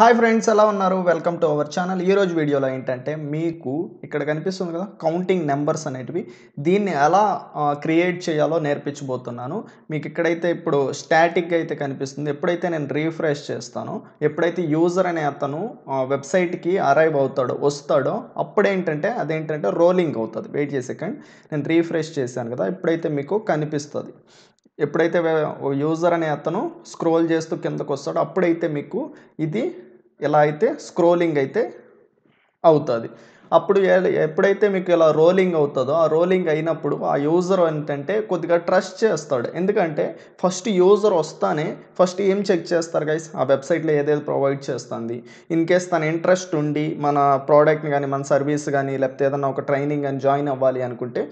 Hi friends ఎలా ఉన్నారు welcome to our channel ఈరోజు వీడియోలో ఏంటంటే మీకు ఇక్కడ కనిపిస్తుంది కదా కౌంటింగ్ నెంబర్స్ అనేటివి దీన్ని ఎలా క్రియేట్ చేయాలో నేర్పించబోతున్నాను మీకు ఇక్కడైతే ఇప్పుడు స్టాటిక్గా అయితే కనిపిస్తుంది ఎప్పుడైతే నేను రీఫ్రెష్ చేస్తానో ఎప్పుడైతే యూజర్ అనే అతను వెబ్సైట్కి అరైవ్ అవుతాడో వస్తాడో అప్పుడేంటంటే అదేంటంటే రోలింగ్ అవుతుంది వెయిట్ చేసే నేను రీఫ్రెష్ చేశాను కదా ఇప్పుడైతే మీకు కనిపిస్తుంది ఎప్పుడైతే యూజర్ అనే అతను స్క్రోల్ చేస్తూ కిందకు వస్తాడో అప్పుడైతే మీకు ఇది ఎలా అయితే స్క్రోలింగ్ అయితే అవుతుంది అప్పుడు ఎప్పుడైతే మీకు ఇలా రోలింగ్ అవుతుందో ఆ రోలింగ్ అయినప్పుడు ఆ యూజర్ ఏంటంటే కొద్దిగా ట్రస్ట్ చేస్తాడు ఎందుకంటే ఫస్ట్ యూజర్ వస్తానే ఫస్ట్ ఏం చెక్ చేస్తారు గైస్ ఆ వెబ్సైట్లో ఏదేది ప్రొవైడ్ చేస్తుంది ఇన్ కేస్ తన ఇంట్రెస్ట్ ఉండి మన ప్రోడక్ట్ని కానీ మన సర్వీస్ కానీ లేకపోతే ఏదైనా ఒక ట్రైనింగ్ కానీ జాయిన్ అవ్వాలి అనుకుంటే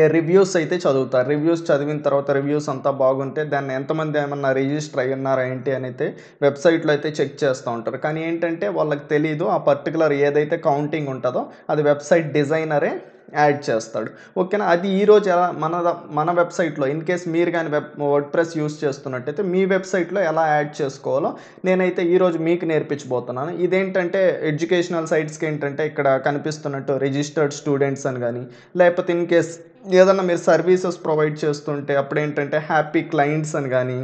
ఏ రివ్యూస్ అయితే చదువుతా రివ్యూస్ చదివిన తర్వాత రివ్యూస్ అంతా బాగుంటే దాన్ని ఎంతమంది ఏమన్నా రిజిస్టర్ అయ్యి ఉన్నారా ఏంటి అని అయితే వెబ్సైట్లో అయితే చెక్ చేస్తూ ఉంటారు కానీ ఏంటంటే వాళ్ళకి తెలియదు ఆ పర్టికులర్ ఏదైతే కౌంటింగ్ ఉంటుందో అది వెబ్సైట్ డిజైనరే యాడ్ చేస్తాడు ఓకేనా అది ఈరోజు ఎలా మన మన వెబ్సైట్లో ఇన్ కేస్ మీరు కానీ వెబ్ వర్డ్ ప్రెస్ యూస్ చేస్తున్నట్టయితే మీ వెబ్సైట్లో ఎలా యాడ్ చేసుకోవాలో నేనైతే ఈరోజు మీకు నేర్పించబోతున్నాను ఇదేంటంటే ఎడ్యుకేషనల్ సైట్స్కి ఏంటంటే ఇక్కడ కనిపిస్తున్నట్టు రిజిస్టర్డ్ స్టూడెంట్స్ అని కానీ లేకపోతే ఇన్ కేస్ ఏదన్నా మీరు సర్వీసెస్ ప్రొవైడ్ చేస్తుంటే అప్పుడు ఏంటంటే హ్యాపీ క్లయింట్స్ అని కానీ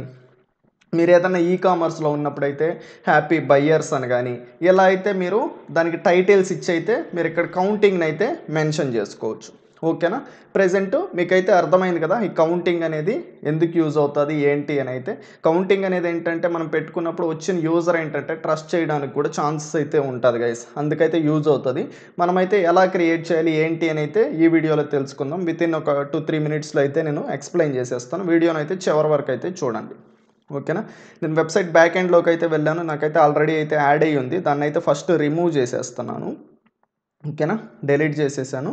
మీరు ఏదైనా ఈ కామర్స్లో ఉన్నప్పుడైతే హ్యాపీ బయ్యర్స్ అని కానీ ఇలా అయితే మీరు దానికి టైటిల్స్ ఇచ్చి అయితే మీరు ఇక్కడ కౌంటింగ్ని అయితే మెన్షన్ చేసుకోవచ్చు ఓకేనా ప్రజెంట్ మీకైతే అర్థమైంది కదా ఈ కౌంటింగ్ అనేది ఎందుకు యూజ్ అవుతుంది ఏంటి అని అయితే కౌంటింగ్ అనేది ఏంటంటే మనం పెట్టుకున్నప్పుడు వచ్చిన యూజర్ ఏంటంటే ట్రస్ట్ చేయడానికి కూడా ఛాన్సెస్ అయితే ఉంటుంది గైస్ అందుకైతే యూజ్ అవుతుంది మనమైతే ఎలా క్రియేట్ చేయాలి ఏంటి అని అయితే ఈ వీడియోలో తెలుసుకుందాం విత్ ఇన్ ఒక టూ త్రీ మినిట్స్లో అయితే నేను ఎక్స్ప్లెయిన్ చేసేస్తాను వీడియోను అయితే చివరి వరకు అయితే చూడండి ఓకేనా నేను వెబ్సైట్ బ్యాక్ ఎండ్లోకి అయితే వెళ్ళాను నాకైతే ఆల్రెడీ అయితే యాడ్ అయ్యి ఉంది దాన్ని అయితే ఫస్ట్ రిమూవ్ చేసేస్తున్నాను ఓకేనా డెలీట్ చేసేసాను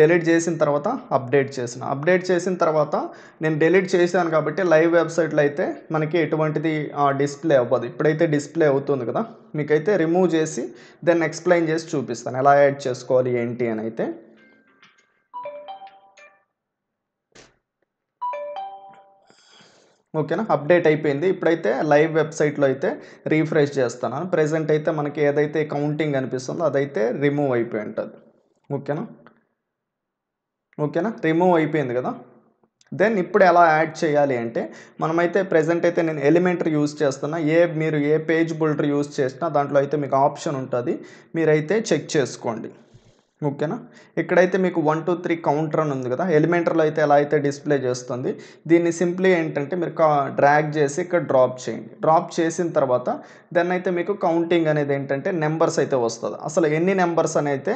డెలీట్ చేసిన తర్వాత అప్డేట్ చేసిన అప్డేట్ చేసిన తర్వాత నేను డెలీట్ చేశాను కాబట్టి లైవ్ వెబ్సైట్లో అయితే మనకి ఎటువంటిది డిస్ప్లే అవ్వదు ఇప్పుడైతే డిస్ప్లే అవుతుంది కదా మీకైతే రిమూవ్ చేసి దెన్ ఎక్స్ప్లెయిన్ చేసి చూపిస్తాను ఎలా యాడ్ చేసుకోవాలి ఏంటి అని అయితే ఓకేనా అప్డేట్ అయిపోయింది ఇప్పుడైతే లైవ్ వెబ్సైట్లో అయితే రీఫ్రెష్ చేస్తాను ప్రజెంట్ అయితే మనకి ఏదైతే కౌంటింగ్ అనిపిస్తుందో అదైతే రిమూవ్ అయిపోయి ఉంటుంది ఓకేనా ఓకేనా రిమూవ్ అయిపోయింది కదా దెన్ ఇప్పుడు ఎలా యాడ్ చేయాలి అంటే మనమైతే ప్రజెంట్ అయితే నేను ఎలిమెంటరీ యూస్ చేస్తున్నా ఏ మీరు ఏ పేజ్ బుల్టర్ యూస్ చేసినా దాంట్లో అయితే మీకు ఆప్షన్ ఉంటుంది మీరైతే చెక్ చేసుకోండి ఓకేనా ఇక్కడైతే మీకు వన్ టూ త్రీ కౌంటర్ అని ఉంది కదా ఎలిమెంటర్లో అయితే ఎలా అయితే డిస్ప్లే చేస్తుంది దీన్ని సింప్లీ ఏంటంటే మీరు డ్రాగ్ చేసి ఇక్కడ డ్రాప్ చేయండి డ్రాప్ చేసిన తర్వాత దెన్ అయితే మీకు కౌంటింగ్ అనేది ఏంటంటే నెంబర్స్ అయితే వస్తుంది అసలు ఎన్ని నెంబర్స్ అని అయితే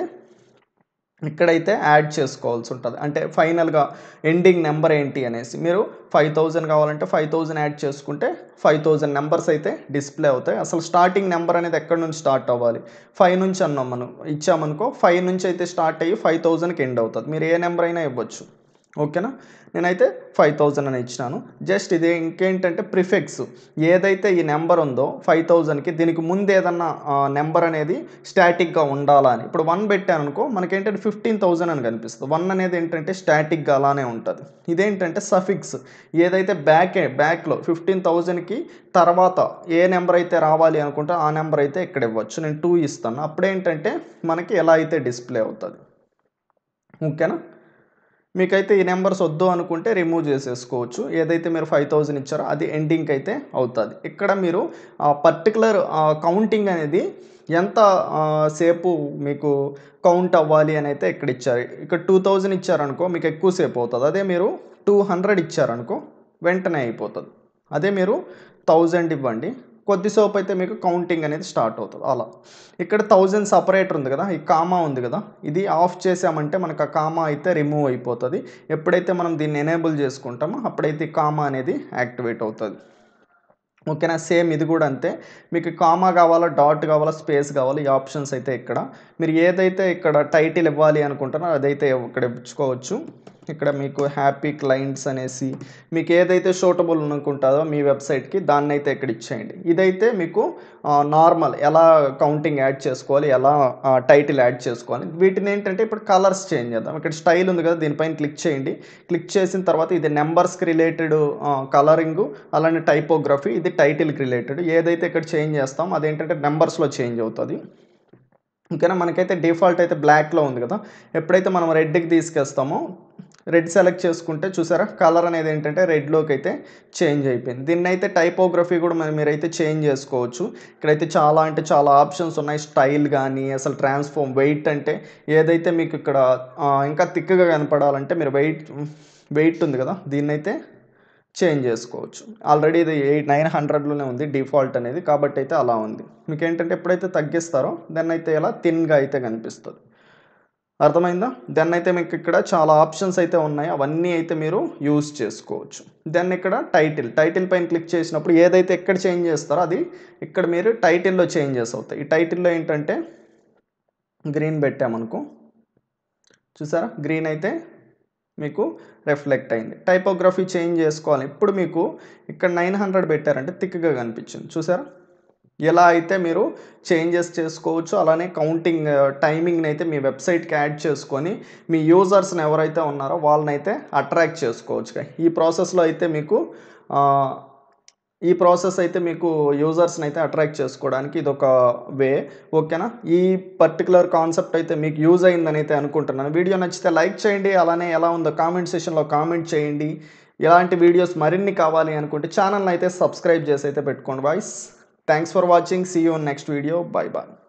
ఇక్కడైతే యాడ్ చేసుకోవాల్సి ఉంటుంది అంటే ఫైనల్గా ఎండింగ్ నెంబర్ ఏంటి అనేసి మీరు ఫైవ్ థౌజండ్ కావాలంటే ఫైవ్ థౌజండ్ యాడ్ చేసుకుంటే ఫైవ్ థౌజండ్ నెంబర్స్ అయితే డిస్ప్లే అవుతాయి అసలు స్టార్టింగ్ నెంబర్ అనేది ఎక్కడి నుంచి స్టార్ట్ అవ్వాలి ఫైవ్ నుంచి అన్నాం మనం ఇచ్చామనుకో ఫైవ్ నుంచి అయితే స్టార్ట్ అయ్యి ఫైవ్ థౌజండ్కి ఎండ్ అవుతుంది మీరు ఏ నెంబర్ అయినా ఇవ్వచ్చు ఓకేనా నేనైతే ఫైవ్ థౌజండ్ అని ఇచ్చినాను జస్ట్ ఇది ఇంకేంటంటే ప్రిఫిక్స్ ఏదైతే ఈ నెంబర్ ఉందో ఫైవ్ థౌజండ్కి దీనికి ముందు ఏదన్నా నెంబర్ అనేది స్టాటిక్గా ఉండాలా అని ఇప్పుడు వన్ పెట్టాను అనుకో మనకేంటంటే ఫిఫ్టీన్ థౌజండ్ అని కనిపిస్తుంది వన్ అనేది ఏంటంటే స్టాటిక్గా అలానే ఉంటుంది ఇదేంటంటే సఫిక్స్ ఏదైతే బ్యాక్ బ్యాక్లో ఫిఫ్టీన్ థౌజండ్కి తర్వాత ఏ నెంబర్ అయితే రావాలి అనుకుంటే ఆ నెంబర్ అయితే ఇక్కడ ఇవ్వచ్చు నేను టూ ఇస్తాను అప్పుడేంటంటే మనకి ఎలా అయితే డిస్ప్లే అవుతుంది ఓకేనా మీకైతే ఈ నెంబర్స్ వద్దు అనుకుంటే రిమూవ్ చేసేసుకోవచ్చు ఏదైతే మీరు ఫైవ్ థౌజండ్ ఇచ్చారో అది ఎండింగ్కి అయితే అవుతుంది ఇక్కడ మీరు పర్టికులర్ కౌంటింగ్ అనేది ఎంత సేపు మీకు కౌంట్ అవ్వాలి అని అయితే ఇక్కడ ఇచ్చారు ఇక్కడ టూ థౌజండ్ ఇచ్చారనుకో మీకు ఎక్కువసేపు అవుతుంది అదే మీరు టూ హండ్రెడ్ ఇచ్చారనుకో వెంటనే అయిపోతుంది అదే మీరు థౌజండ్ ఇవ్వండి కొద్దిసేపు అయితే మీకు కౌంటింగ్ అనేది స్టార్ట్ అవుతుంది అలా ఇక్కడ థౌజండ్ సపరేటర్ ఉంది కదా ఈ కామా ఉంది కదా ఇది ఆఫ్ చేసామంటే మనకు ఆ కామా అయితే రిమూవ్ అయిపోతుంది ఎప్పుడైతే మనం దీన్ని ఎనేబుల్ చేసుకుంటామో అప్పుడైతే కామా అనేది యాక్టివేట్ అవుతుంది ఓకేనా సేమ్ ఇది కూడా అంతే మీకు కామా కావాలా డాట్ కావాలా స్పేస్ కావాలా ఈ ఆప్షన్స్ అయితే ఇక్కడ మీరు ఏదైతే ఇక్కడ టైటిల్ ఇవ్వాలి అనుకుంటారో అదైతే ఇక్కడ ఇచ్చుకోవచ్చు ఇక్కడ మీకు హ్యాపీ క్లయింట్స్ అనేసి మీకు ఏదైతే షోటబుల్ అనుకుంటుందో మీ వెబ్సైట్కి దాన్ని అయితే ఇక్కడ ఇచ్చేయండి ఇదైతే మీకు నార్మల్ ఎలా కౌంటింగ్ యాడ్ చేసుకోవాలి ఎలా టైటిల్ యాడ్ చేసుకోవాలి వీటిని ఏంటంటే ఇప్పుడు కలర్స్ చేంజ్ చేద్దాం ఇక్కడ స్టైల్ ఉంది కదా దీనిపైన క్లిక్ చేయండి క్లిక్ చేసిన తర్వాత ఇది నెంబర్స్కి రిలేటెడ్ కలరింగ్ అలానే టైపోగ్రఫీ ఇది టైటిల్కి రిలేటెడ్ ఏదైతే ఇక్కడ చేంజ్ చేస్తాం అదేంటంటే నెంబర్స్లో చేంజ్ అవుతుంది ఇంకైనా మనకైతే డిఫాల్ట్ అయితే బ్లాక్లో ఉంది కదా ఎప్పుడైతే మనం రెడ్కి తీసుకెస్తామో రెడ్ సెలెక్ట్ చేసుకుంటే చూసారా కలర్ అనేది ఏంటంటే రెడ్లోకి అయితే చేంజ్ అయిపోయింది దీన్ని అయితే టైపోగ్రఫీ కూడా మనం మీరైతే చేంజ్ చేసుకోవచ్చు ఇక్కడైతే చాలా అంటే చాలా ఆప్షన్స్ ఉన్నాయి స్టైల్ కానీ అసలు ట్రాన్స్ఫార్మ్ వెయిట్ అంటే ఏదైతే మీకు ఇక్కడ ఇంకా తిక్కగా కనపడాలంటే మీరు వెయిట్ వెయిట్ ఉంది కదా దీన్నైతే చేంజ్ చేసుకోవచ్చు ఆల్రెడీ ఇది ఎయిట్ నైన్ హండ్రెడ్లోనే ఉంది డిఫాల్ట్ అనేది కాబట్టి అయితే అలా ఉంది మీకు ఏంటంటే ఎప్పుడైతే తగ్గిస్తారో దాన్ని అయితే ఇలా థిన్గా అయితే కనిపిస్తుంది అర్థమైందా దెన్ అయితే మీకు ఇక్కడ చాలా ఆప్షన్స్ అయితే ఉన్నాయి అవన్నీ అయితే మీరు యూస్ చేసుకోవచ్చు దెన్ ఇక్కడ టైటిల్ టైటిల్ పైన క్లిక్ చేసినప్పుడు ఏదైతే ఎక్కడ చేంజ్ చేస్తారో అది ఇక్కడ మీరు టైటిల్లో చేంజెస్ అవుతాయి ఈ టైటిల్లో ఏంటంటే గ్రీన్ పెట్టామనుకో చూసారా గ్రీన్ అయితే మీకు రిఫ్లెక్ట్ అయింది టైపోగ్రఫీ చేంజ్ చేసుకోవాలి ఇప్పుడు మీకు ఇక్కడ నైన్ హండ్రెడ్ పెట్టారంటే థిక్గా కనిపించింది చూసారా ఎలా అయితే మీరు చేంజెస్ చేసుకోవచ్చు అలానే కౌంటింగ్ టైమింగ్ని అయితే మీ వెబ్సైట్కి యాడ్ చేసుకొని మీ యూజర్స్ని ఎవరైతే ఉన్నారో వాళ్ళనైతే అట్రాక్ట్ చేసుకోవచ్చు ఈ ప్రాసెస్లో అయితే మీకు ఈ ప్రాసెస్ అయితే మీకు యూజర్స్ని అయితే అట్రాక్ట్ చేసుకోవడానికి ఇది ఒక వే ఓకేనా ఈ పర్టికులర్ కాన్సెప్ట్ అయితే మీకు యూజ్ అయిందని అయితే అనుకుంటున్నాను వీడియో నచ్చితే లైక్ చేయండి అలానే ఎలా ఉందో కామెంట్ సెషన్లో కామెంట్ చేయండి ఇలాంటి వీడియోస్ మరిన్ని కావాలి అనుకుంటే ఛానల్ని అయితే సబ్స్క్రైబ్ చేసి అయితే పెట్టుకోండి voice Thanks for watching. See you in next video. Bye bye.